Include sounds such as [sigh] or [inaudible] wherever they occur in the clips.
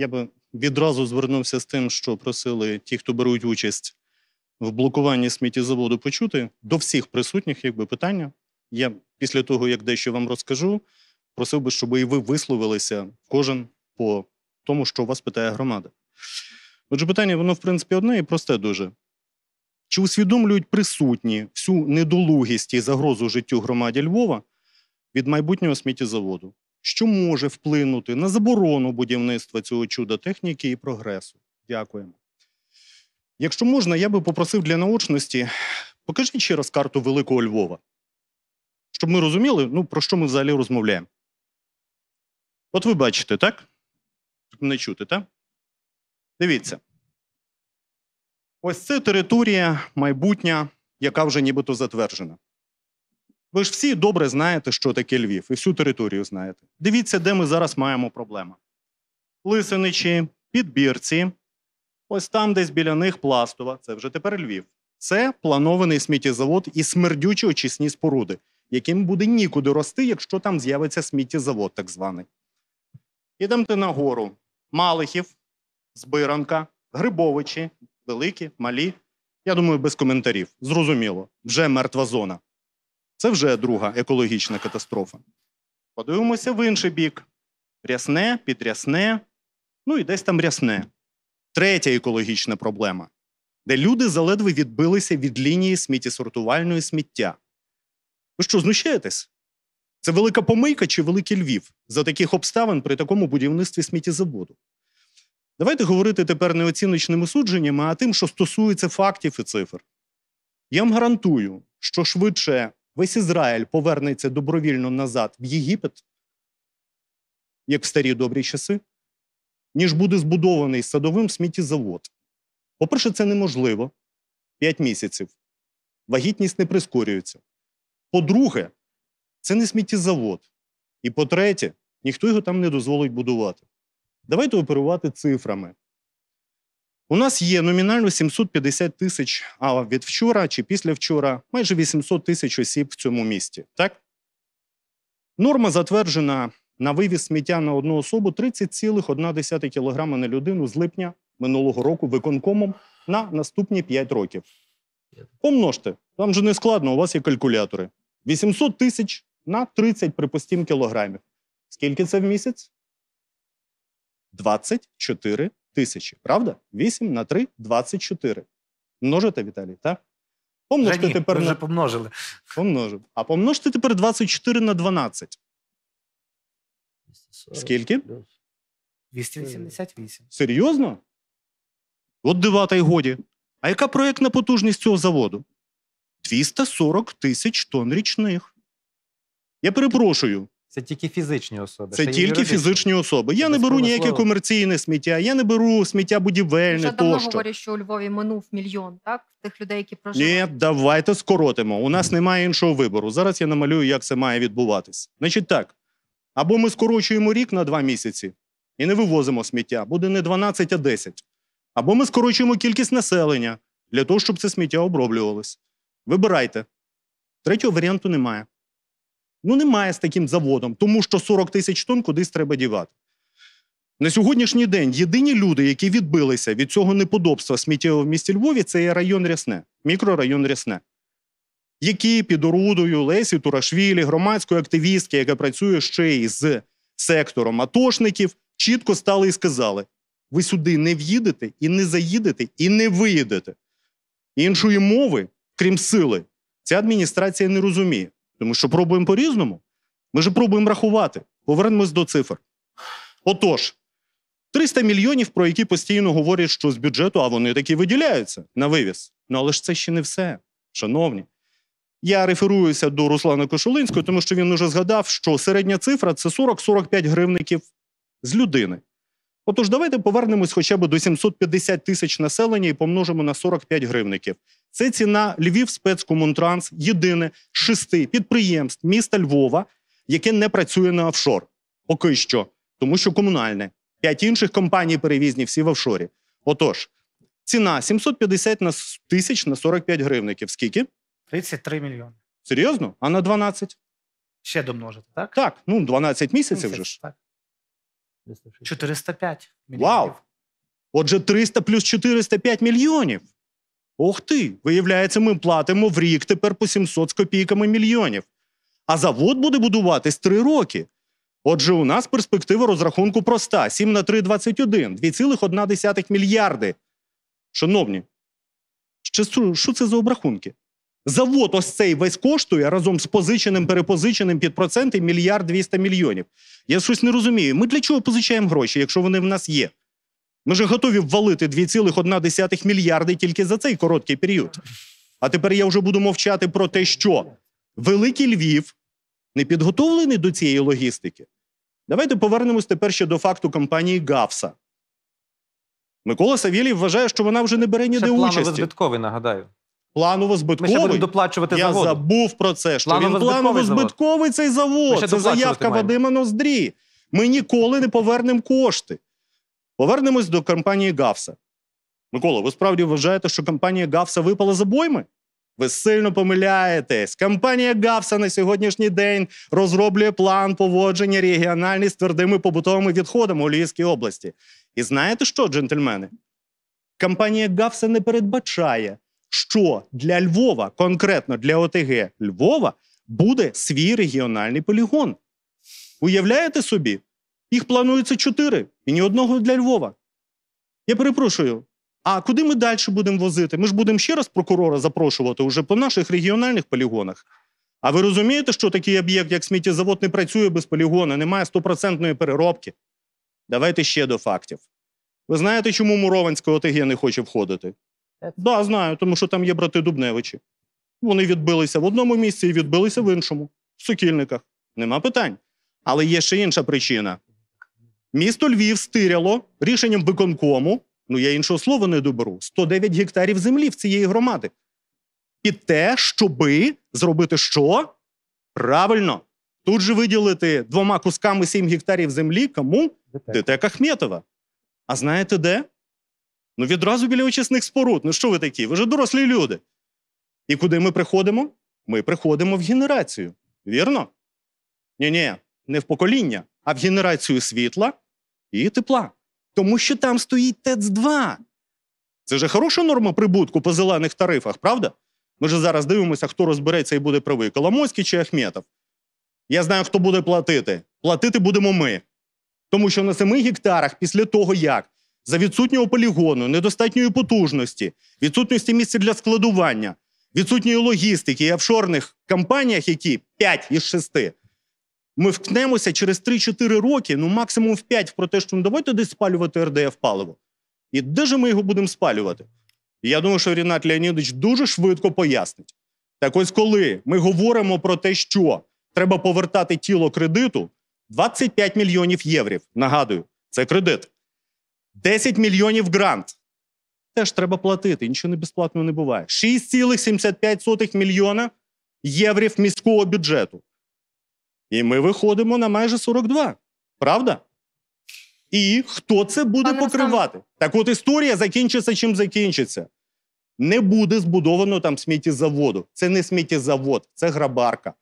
Я би відразу звернувся з тим, що просили ті, хто беруть участь в блокуванні сміттєзаводу, почути до всіх присутніх, якби питання. Я після того, як дещо вам розкажу, просив би, щоб і ви висловилися кожен по тому, що вас питає громада. Отже, питання, воно, в принципі, одне і просте дуже. Чи усвідомлюють присутні всю недолугість і загрозу життю громаді Львова від майбутнього сміттєзаводу? що може вплинути на заборону будівництва цього чуда техніки і прогресу. Дякуємо. Якщо можна, я би попросив для наочності, покажіть ще раз карту Великого Львова, щоб ми розуміли, ну, про що ми взагалі розмовляємо. От ви бачите, так? Не чути, так? Дивіться. Ось це територія майбутня, яка вже нібито затверджена. Ви ж всі добре знаєте, що таке Львів, і всю територію знаєте. Дивіться, де ми зараз маємо проблеми. Лисиничі, підбірці, ось там, десь біля них пластова, це вже тепер Львів. Це планований сміттєзавод і смердючі очисні споруди, яким буде нікуди рости, якщо там з'явиться сміттєзавод, так званий. Ідемте нагору. Малихів, Збиранка, Грибовичі, великі, малі. Я думаю, без коментарів. Зрозуміло, вже мертва зона. Це вже друга екологічна катастрофа. Подивимося в інший бік: рясне, підрясне, ну і десь там рясне. Третя екологічна проблема, де люди заледве відбилися від лінії сміттєсортувальної сміття. Ви що, знущаєтесь? Це велика помийка чи великий Львів за таких обставин при такому будівництві сміттєзаводу? Давайте говорити тепер не оціночними судженнями, а тим, що стосується фактів і цифр. Я вам гарантую, що швидше весь Ізраїль повернеться добровільно назад в Єгипет, як в старі добрі часи, ніж буде збудований садовим сміттєзавод. По-перше, це неможливо 5 місяців. Вагітність не прискорюється. По-друге, це не сміттєзавод. І по-третє, ніхто його там не дозволить будувати. Давайте оперувати цифрами. У нас є номінально 750 тисяч, а від вчора чи після вчора майже 800 тисяч осіб в цьому місті. Так? Норма затверджена на вивіз сміття на одну особу 30,1 кг на людину з липня минулого року виконкомом на наступні 5 років. Помножте, вам же не складно, у вас є калькулятори. 800 тисяч на 30 припустім кілограмів. Скільки це в місяць? 24 тисячі. Правда? 8 на 3 24. Множите, Віталій, так? Помножте ні, тепер. Ми вже на... помножили. Помножив. А помножте тепер 24 на 12. Скільки? 288. Серйозно? От дивата й годі. А яка проєктна потужність цього заводу? 240 тисяч тонн річних. Я перепрошую. Це тільки фізичні особи. Це, це тільки фізичні особи. Я це не беру ніяке комерційне сміття, я не беру сміття будівельне. Я давно говорять, що у Львові минув мільйон, так? Тих людей, які проживають. Ні, давайте скоротимо. У нас немає іншого вибору. Зараз я намалюю, як це має відбуватись. Значить, так. Або ми скорочуємо рік на два місяці і не вивозимо сміття, буде не 12, а 10. Або ми скорочуємо кількість населення для того, щоб це сміття оброблювалось. Вибирайте. Третього варіанту немає. Ну немає з таким заводом, тому що 40 тисяч тонн кудись треба дівати. На сьогоднішній день єдині люди, які відбилися від цього неподобства сміттєвого в місті Львові, це є район Рясне, мікрорайон Рясне. Які під орудою Лесі Турашвілі, громадської активістки, яка працює ще й з сектором атошників, чітко стали і сказали: ви сюди не в'їдете і не заїдете, і не виїдете. Іншої мови, крім сили, ця адміністрація не розуміє. Тому що пробуємо по-різному. Ми ж пробуємо рахувати. Повернемось до цифр. Отож, 300 мільйонів, про які постійно говорять, що з бюджету, а вони такі виділяються на вивіз. Ну але ж це ще не все, шановні. Я реферуюся до Руслана Кошулинського, тому що він вже згадав, що середня цифра це 40-45 гривників з людини. Отож, давайте повернемось хоча б до 750 тисяч населення і помножимо на 45 гривників. Це ціна Львів спецкомунтранс, єдине шести підприємств міста Львова, яке не працює на офшор. Поки що, тому що комунальне. П'ять інших компаній перевізні всі в офшорі. Отож, ціна 750 на тисяч на 45 гривників. Скільки? 33 мільйони. Серйозно? А на 12? Ще домножити, так? Так, ну 12 місяців Місяць, вже ж. Так. 405 мільйонів. Вау! Отже, 300 плюс 405 мільйонів. Ох ти! Виявляється, ми платимо в рік тепер по 700 з копійками мільйонів. А завод буде будуватись 3 роки. Отже, у нас перспектива розрахунку проста: 7 на 3 – 2,1 мільярди. Шановні, що це за обрахунки? Завод ось цей весь коштує разом з позиченим, перепозиченим під проценти мільярд 200 мільйонів. Я щось не розумію. Ми для чого позичаємо гроші, якщо вони в нас є? Ми вже готові ввалити 2,1 мільярди тільки за цей короткий період. А тепер я вже буду мовчати про те, що Великий Львів не підготовлений до цієї логістики. Давайте повернемось тепер ще до факту компанії Гавса. Микола Савєлів вважає, що вона вже не бере ніде участі. Це планово збитковий, нагадаю. Планово збитковий доплачувати я заводу. забув про це. Що планово він планово збитковий цей завод. Це заявка маємо. Вадима Ноздрі. Ми ніколи не повернемо кошти. Повернемось до компанії Гавса. Микола, ви справді вважаєте, що компанія Гавса випала за бойми? Ви сильно помиляєтесь. Компанія Гавса на сьогоднішній день розроблює план поводження регіональний з твердими побутовими відходами у Львівській області. І знаєте що, джентльмени? Компанія Гавса не передбачає що для Львова, конкретно для ОТГ Львова, буде свій регіональний полігон. Уявляєте собі? Їх планується чотири і ні одного для Львова. Я перепрошую. А куди ми далі будемо возити? Ми ж будемо ще раз прокурора запрошувати уже по наших регіональних полігонах. А ви розумієте, що такий об'єкт, як сміттєзавод, не працює без полігона, немає стопроцентної переробки? Давайте ще до фактів. Ви знаєте, чому Мурованська ОТГ не хоче входити? Так, да, знаю, тому що там є брати Дубневичі. Вони відбилися в одному місці і відбилися в іншому, в сокільниках. Нема питань. Але є ще інша причина: місто Львів стиряло рішенням виконкому, ну я іншого слова не доберу, 109 гектарів землі в цієї громади. Під те, щоби зробити що? Правильно, тут же виділити двома кусками 7 гектарів землі. Кому? ДТ Кахметова. А знаєте де? Ну відразу біля очисних споруд. Ну що ви такі? Ви ж дорослі люди. І куди ми приходимо? Ми приходимо в генерацію. Вірно? Ні-ні, не в покоління, а в генерацію світла і тепла. Тому що там стоїть ТЕЦ-2. Це же хороша норма прибутку по зелених тарифах, правда? Ми ж зараз дивимося, хто розбереться і буде правий, Коломойський чи Ахметов. Я знаю, хто буде платити. Платити будемо ми. Тому що на семи гектарах після того, як за відсутнього полігону, недостатньої потужності, відсутності місця для складування, відсутньої логістики і офшорних компаніях, які 5 із 6, ми вткнемося через 3-4 роки, ну максимум в 5, про те, що ну, давайте десь спалювати РДФ паливо. І де ж ми його будемо спалювати? Я думаю, що Рінат Леонідович дуже швидко пояснить. Так ось, коли ми говоримо про те, що треба повертати тіло кредиту 25 мільйонів євро, нагадую, це кредит. 10 мільйонів грант. Теж треба платити, нічого не безплатно не буває. 6,75 мільйона євро міського бюджету. І ми виходимо на майже 42. Правда? І хто це буде Пане покривати? Руслан. Так от історія закінчиться, чим закінчиться. Не буде збудовано там сміттєзаводу. Це не сміттєзавод, це грабарка.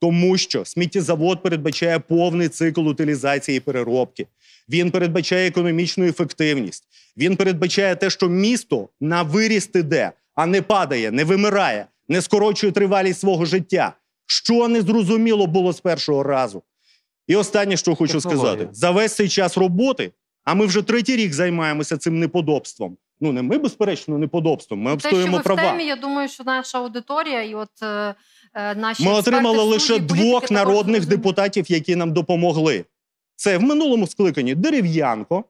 Тому що сміттєзавод передбачає повний цикл утилізації і переробки він передбачає економічну ефективність. Він передбачає те, що місто на виріст іде, а не падає, не вимирає, не скорочує тривалість свого життя. Що не зрозуміло було з першого разу. І останнє, що хочу сказати, за весь цей час роботи, а ми вже третій рік займаємося цим неподобством. Ну не ми, безперечно, неподобством. Ми обстоюємо права. темі, Я думаю, що наша аудиторія, і от е, е наші ми отримали лише двох народних депутатів, які нам допомогли. Це в минулому скликанні Дерев'янко,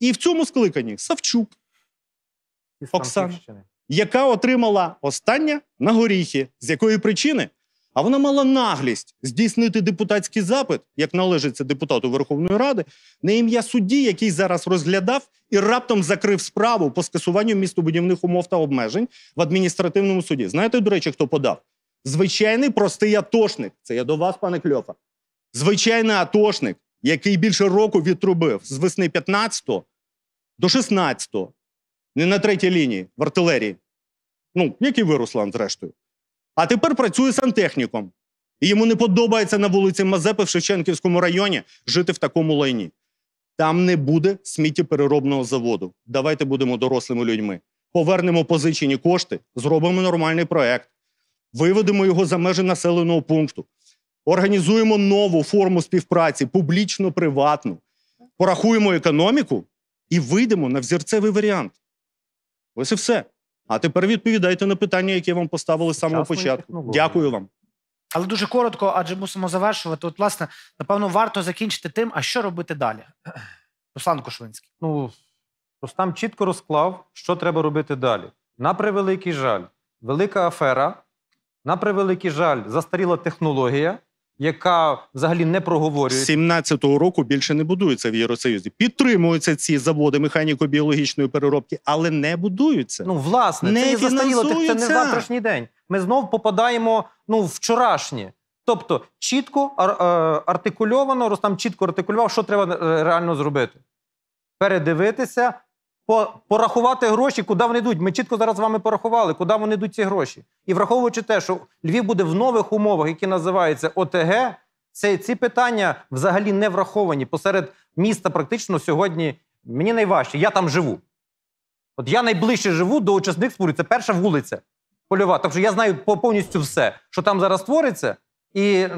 і в цьому скликанні Савчук Оксана, яка отримала остання на горіхи. З якої причини? А вона мала наглість здійснити депутатський запит, як належиться депутату Верховної Ради, на ім'я судді, який зараз розглядав і раптом закрив справу по скасуванню містобудівних умов та обмежень в адміністративному суді. Знаєте, до речі, хто подав? Звичайний простий атошник. Це я до вас, пане Кльофа. Звичайний атошник, який більше року відтрубив з весни 15-го до 16-го, не на третій лінії в артилерії, ну, який вирослан зрештою. А тепер працює сантехніком. І йому не подобається на вулиці Мазепи в Шевченківському районі жити в такому лайні. Там не буде сміттєпереробного заводу. Давайте будемо дорослими людьми. Повернемо позичені кошти, зробимо нормальний проект, виведемо його за межі населеного пункту організуємо нову форму співпраці, публічно-приватну, порахуємо економіку і вийдемо на взірцевий варіант. Ось і все. А тепер відповідайте на питання, яке вам поставили з самого початку. Дякую вам. Але дуже коротко, адже мусимо завершувати. От, власне, напевно, варто закінчити тим, а що робити далі. [clears throat] Руслан Кошвинський. Ну Рустам чітко розклав, що треба робити далі. На превеликий жаль, велика афера, на превеликий жаль, застаріла технологія, яка взагалі не проговорюється. З 17-го року більше не будується в Євросоюзі. Підтримуються ці заводи механіко-біологічної переробки, але не будуються. Ну власне, не це не застаріло, це не завтрашній день. Ми знову попадаємо ну вчорашнє. Тобто чітко е, артикульовано, Ростам чітко артикулював, що треба е, реально зробити. Передивитися, порахувати гроші, куди вони йдуть. Ми чітко зараз з вами порахували, куди вони йдуть ці гроші. І враховуючи те, що Львів буде в нових умовах, які називаються ОТГ, це, ці питання взагалі не враховані. Посеред міста практично сьогодні мені найважче. Я там живу. От я найближче живу до учасних спорів. Це перша вулиця польова. що я знаю повністю все, що там зараз твориться, і е,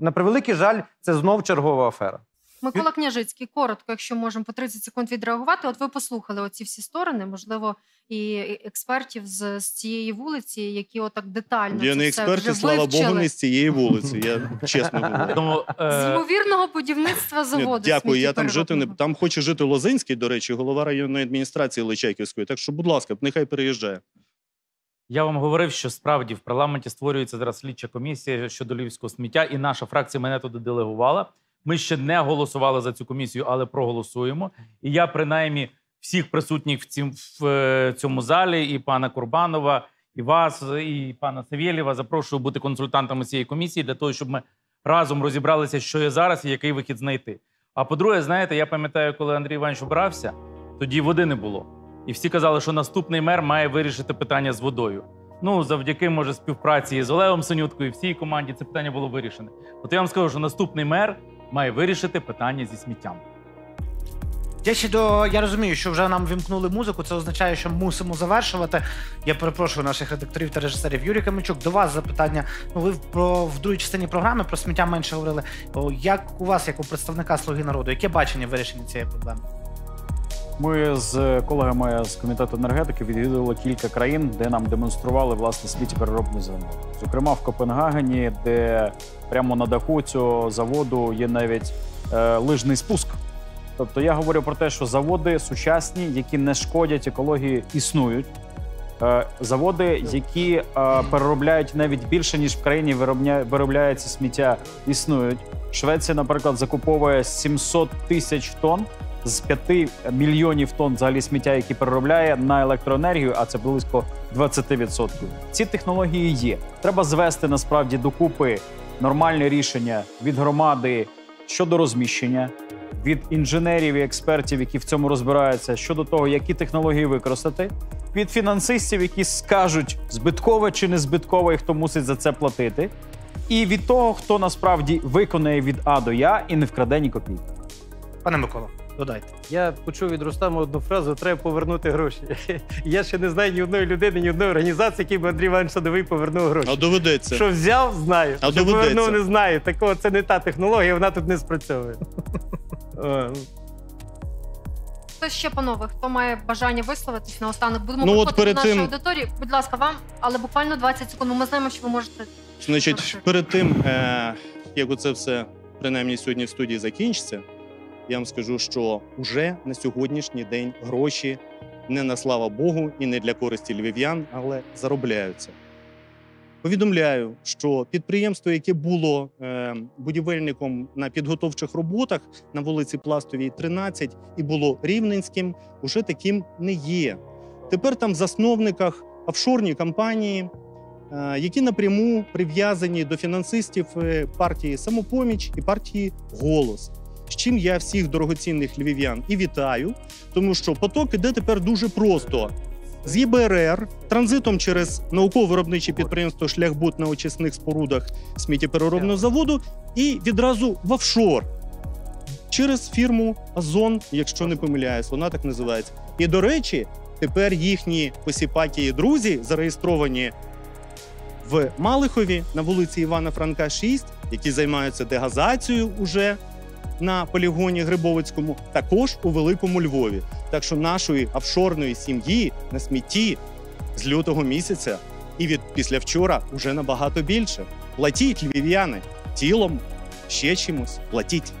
на превеликий жаль, це знов чергова афера. Микола Княжицький, коротко, якщо можемо по 30 секунд відреагувати. От ви послухали оці всі сторони, можливо, і експертів з, з цієї вулиці, які отак детально я не експерти, слава Богу, не з цієї вулиці. Я чесно говорю. [laughs] Е, з ймовірного будівництва заводу. дякую. Я там жити не там хоче жити Лозинський, до речі, голова районної адміністрації Личайківської. Так що, будь ласка, нехай переїжджає. Я вам говорив, що справді в парламенті створюється зараз слідча комісія щодо львівського сміття, і наша фракція мене туди делегувала. Ми ще не голосували за цю комісію, але проголосуємо. І я принаймні всіх присутніх в цім в е, цьому залі, і пана Курбанова, і вас, і пана Савєлєва запрошую бути консультантами цієї комісії для того, щоб ми разом розібралися, що є зараз і який вихід знайти. А по-друге, знаєте, я пам'ятаю, коли Андрій Іванович обрався, тоді води не було. І всі казали, що наступний мер має вирішити питання з водою. Ну, завдяки, може, співпраці з Олегом Синюткою і всій команді це питання було вирішене. От я вам скажу, що наступний мер має вирішити питання зі сміттям. Я ще до я розумію, що вже нам вімкнули музику. Це означає, що мусимо завершувати. Я перепрошую наших редакторів та режисерів Юрій Каменчук. До вас запитання. Ну, ви про в другій частині програми про сміття менше говорили. Як у вас, як у представника Слуги народу, яке бачення вирішення цієї проблеми? Ми з колегами з комітету енергетики відвідували кілька країн, де нам демонстрували власне світі переробну зерно. Зокрема, в Копенгагені, де прямо на даху цього заводу є навіть е, лижний спуск. Тобто я говорю про те, що заводи сучасні, які не шкодять екології, існують. Е, заводи, які е, переробляють навіть більше ніж в країні виробня... виробляється сміття, існують. Швеція, наприклад, закуповує 700 тисяч тонн з 5 мільйонів тонн взагалі сміття, які переробляє на електроенергію, а це близько 20%. Ці технології є. Треба звести насправді докупи нормальне рішення від громади щодо розміщення. Від інженерів і експертів, які в цьому розбираються, щодо того, які технології використати, від фінансистів, які скажуть збиткове чи не збиткове, і хто мусить за це платити, і від того, хто насправді виконає від А до Я і не вкраде ні копійки. Пане Микола. Додайте. Я почув від Рустама одну фразу: треба повернути гроші. [laughs] Я ще не знаю ні одної людини, ні одної організації, якій би Андрій Іванович Садовий повернув гроші. А доведеться. Що взяв, знаю. А Що доведеться. повернув, не знаю. Такого це не та технологія, вона тут не спрацьовує. [laughs] Е. Хто ще, панове, хто має бажання висловитись на останок? Будемо Ну, от перед до нашої аудиторії. Будь ласка, вам, але буквально 20 секунд. Ну, ми знаємо, що ви можете. Значить, перед тим, е, як оце все принаймні сьогодні в студії закінчиться, я вам скажу, що вже на сьогоднішній день гроші не на слава Богу і не для користі львів'ян, але заробляються. Повідомляю, що підприємство, яке було е, будівельником на підготовчих роботах на вулиці Пластовій, 13, і було рівненським, уже таким не є. Тепер там в засновниках офшорні компанії, е, які напряму прив'язані до фінансистів е, партії самопоміч і партії голос з чим я всіх дорогоцінних львів'ян і вітаю, тому що поток іде тепер дуже просто. З ЄБРР транзитом через науково-виробниче підприємство Шляхбут на очисних спорудах сміттєпереробного заводу і відразу в офшор через фірму Озон, якщо не помиляюсь, вона так називається. І до речі, тепер їхні посіпатії друзі зареєстровані в Малихові на вулиці Івана Франка, 6, які займаються дегазацією уже на полігоні Грибовицькому, також у Великому Львові. Так що нашої офшорної сім'ї на смітті з лютого місяця і від після вчора вже набагато більше. Платіть львів'яни тілом ще чимось платіть.